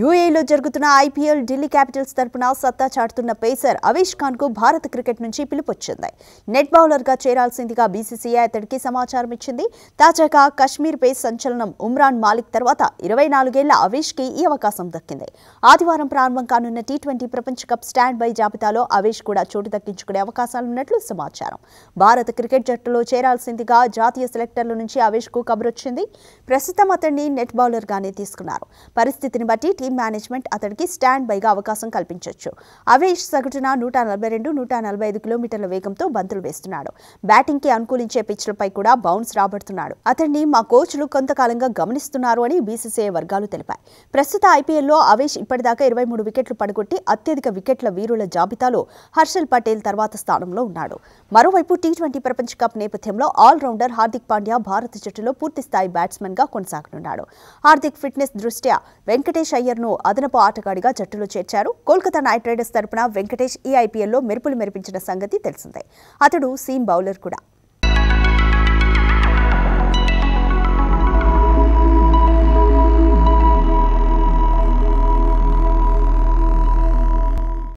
యూఏలో జరుగుతున్న IPL Delhi Capitals తరపున సత్తా చాటుతున్న పేసర్ అవీష్ ఖాన్కు భారత క్రికెట్ నుంచి పిలుపొచ్చింది నెట్ బౌలర్గా చేరాల్సిందిగా బీసీసీఐ అతడికి సమాచారం ఇచ్చింది తాజాగా కశ్మీర్ పేస్ సంచలనం ఉమ్రాన్ మాలిక్ తర్వాత ఇరవై నాలుగేళ్ల కి ఈ అవకాశం దక్కింది ఆదివారం ప్రారంభం కానున్న టీ ట్వంటీ ప్రపంచ కప్ స్టాండ్ బై జాబితాలో అవీష్ కూడా చోటు దక్కించుకునే అవకాశాలున్నట్లు సమాచారం భారత క్రికెట్ జట్టులో చేరాల్సిందిగా జాతీయ సెలెక్టర్ల నుంచి కు కబురొచ్చింది ప్రస్తుతం అతన్ని నెట్ బౌలర్గానే తీసుకున్నారు పరిస్థితిని బట్టి స్కీమ్ మేనేజ్మెంట్ అతడికి స్టాండ్ బైగా అవకాశం కల్పించవచ్చు అవేష్ సగటున నూట నలభై రెండు నూట నలభై ఐదు కిలోమీటర్ల వేగంతో బంతులు వేస్తున్నాడు బ్యాటింగ్ కి అనుకూలించే పిచ్లపై కూడా బౌన్స్ రాబడుతున్నాడు అతన్ని మా కోచ్లు కొంతకాలంగా గమనిస్తున్నారు అని బీసీసీఐ వర్గాలు తెలిపాయి ప్రస్తుత ఐపీఎల్లో అవేష్ ఇప్పటిదాకా ఇరవై మూడు వికెట్లు పడగొట్టి అత్యధిక వికెట్ల వీరుల జాబితాలో హర్షల్ పటేల్ తర్వాత స్థానంలో ఉన్నాడు మరోవైపు టీ ట్వంటీ ప్రపంచ కప్ నేపథ్యంలో ఆల్రౌండర్ హార్దిక్ పాండ్యా భారత జట్టులో పూర్తిస్థాయి గా కొనసాగనున్నాడు హార్దిక్ ఫిట్నెస్ దృష్ట్యా వెంకటేష్ అయ్యర్ ను అదనపు ఆటగాడిగా జట్టులో చేర్చారు కోల్కతా నైట్ రైడర్స్ తరపున వెంకటేష్ ఈ ఐపీఎల్లో మెరుపులు మెరిపించిన సంగతి తెలిసిందే అతడు సీమ్ బౌలర్ కూడా